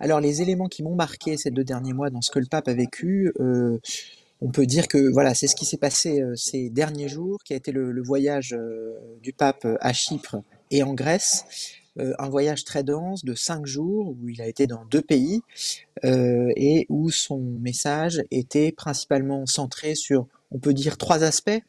Alors les éléments qui m'ont marqué ces deux derniers mois dans ce que le pape a vécu, euh, on peut dire que voilà, c'est ce qui s'est passé euh, ces derniers jours, qui a été le, voyage euh, du pape à Chypre et en Grèce. Euh, un voyage très dense de cinq jours où il a été dans deux pays euh, et où son message était principalement centré sur, on peut dire, trois aspects.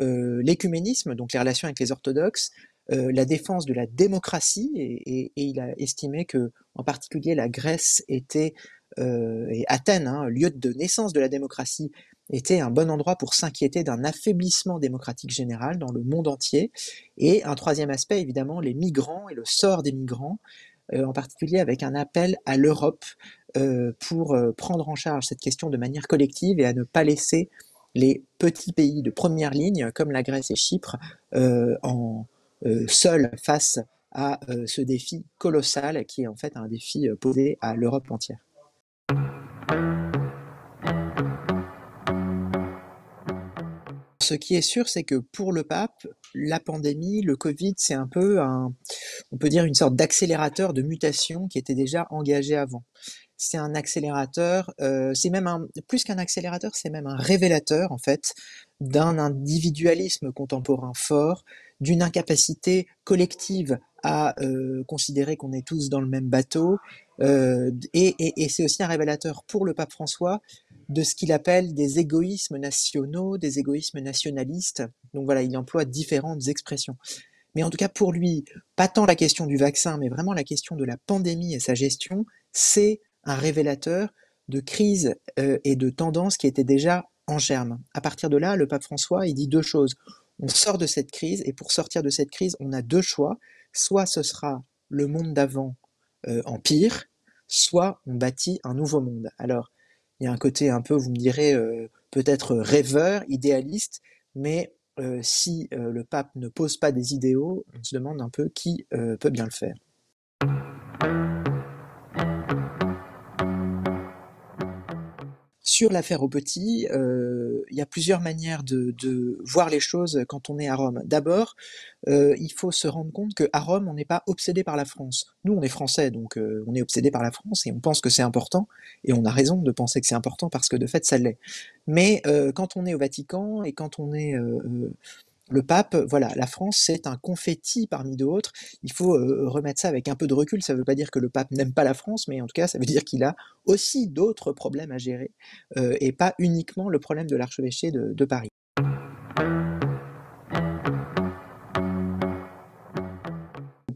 Euh, l'écuménisme, donc les relations avec les orthodoxes, la défense de la démocratie et, et, il a estimé que, en particulier, la Grèce était euh, et Athènes, hein, lieu de naissance de la démocratie, était un bon endroit pour s'inquiéter d'un affaiblissement démocratique général dans le monde entier. Et un troisième aspect, évidemment, les migrants et le sort des migrants, euh, en particulier avec un appel à l'Europe euh, pour prendre en charge cette question de manière collective et à ne pas laisser les petits pays de première ligne, comme la Grèce et Chypre, en, seuls face à ce défi colossal qui est en fait un défi posé à l'Europe entière. ce qui est sûr, c'est que pour le pape, la pandémie, le Covid, c'est un peu un, on peut dire une sorte d'accélérateur de mutation qui était déjà engagé avant. C'est un accélérateur, euh, c'est même un, plus qu'un accélérateur, c'est même un révélateur en fait d'un individualisme contemporain fort, d'une incapacité collective à euh, considérer qu'on est tous dans le même bateau. Euh, et, et c'est aussi un révélateur pour le pape François de ce qu'il appelle des égoïsmes nationaux, des égoïsmes nationalistes. Donc voilà, il emploie différentes expressions. Mais en tout cas, pour lui, pas tant la question du vaccin, mais vraiment la question de la pandémie et sa gestion, c'est un révélateur de crise euh, et de tendance qui étaient déjà en germe. À partir de là, le pape François, il dit deux choses. On sort de cette crise, et pour sortir de cette crise, on a deux choix. Soit ce sera le monde d'avant euh, en pire, soit on bâtit un nouveau monde. Alors, il y a un côté un peu, vous me direz, euh, peut-être rêveur, idéaliste, mais euh, si euh, le pape ne pose pas des idéaux, on se demande un peu qui peut bien le faire. sur l'affaire au petit, euh, il y a plusieurs manières de, voir les choses quand on est à Rome. D'abord, euh, il faut se rendre compte qu'à Rome, on n'est pas obsédé par la France. Nous, on est français, donc euh, on est obsédé par la France et on pense que c'est important, et on a raison de penser que c'est important parce que de fait, ça l'est. Mais quand on est au Vatican et quand on est le pape, voilà, la France, c'est un confetti parmi d'autres. Il faut remettre ça avec un peu de recul. Ça ne veut pas dire que le pape n'aime pas la France, mais en tout cas, ça veut dire qu'il a aussi d'autres problèmes à gérer et pas uniquement le problème de l'archevêché de Paris.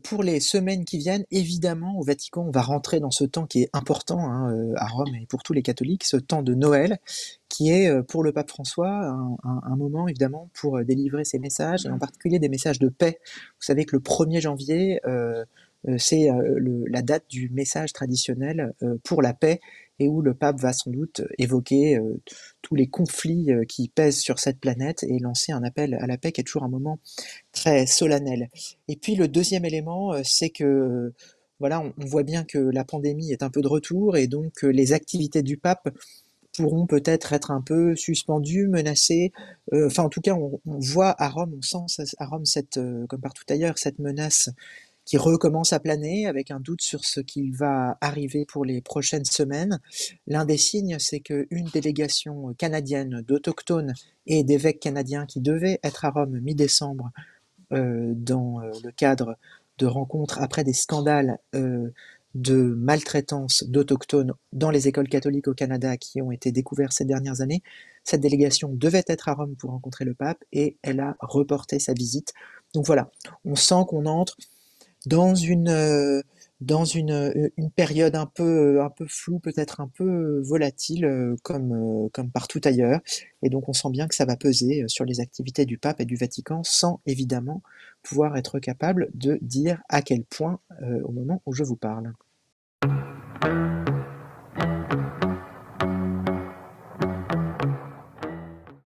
pour les semaines qui viennent, évidemment, au Vatican, on va rentrer dans ce temps qui est important hein, euh, à Rome et pour tous les catholiques, ce temps de Noël, qui est euh, pour le pape François un, moment évidemment pour euh, délivrer ses messages, et en mmh. particulier des messages de paix. Vous savez que le 1er janvier, euh, c'est euh, la date du message traditionnel euh, pour la paix et où le pape va sans doute évoquer tous les conflits qui pèsent sur cette planète et lancer un appel à la paix qui est toujours un moment très solennel. Et puis le deuxième élément, c'est que voilà, on, voit bien que la pandémie est un peu de retour et donc les activités du pape pourront peut-être être un peu suspendues, menacées Enfin, en tout cas, on, voit à Rome, on sent à Rome cette, comme partout ailleurs, cette menace qui recommence à planer avec un doute sur ce qui va arriver pour les prochaines semaines. L'un des signes, c'est qu'une délégation canadienne d'autochtones et d'évêques canadiens qui devait être à Rome mi-décembre euh, dans euh, le cadre de rencontres après des scandales euh, de maltraitance d'autochtones dans les écoles catholiques au Canada qui ont été découverts ces dernières années. Cette délégation devait être à Rome pour rencontrer le pape et elle a reporté sa visite. Donc voilà, on sent qu'on entre dans une euh, dans une, euh, une période un peu euh, un peu floue, peut-être un peu volatile comme comme partout ailleurs. Et donc on sent bien que ça va peser sur les activités du pape et du Vatican, sans évidemment pouvoir être capable de dire à quel point au moment où je vous parle.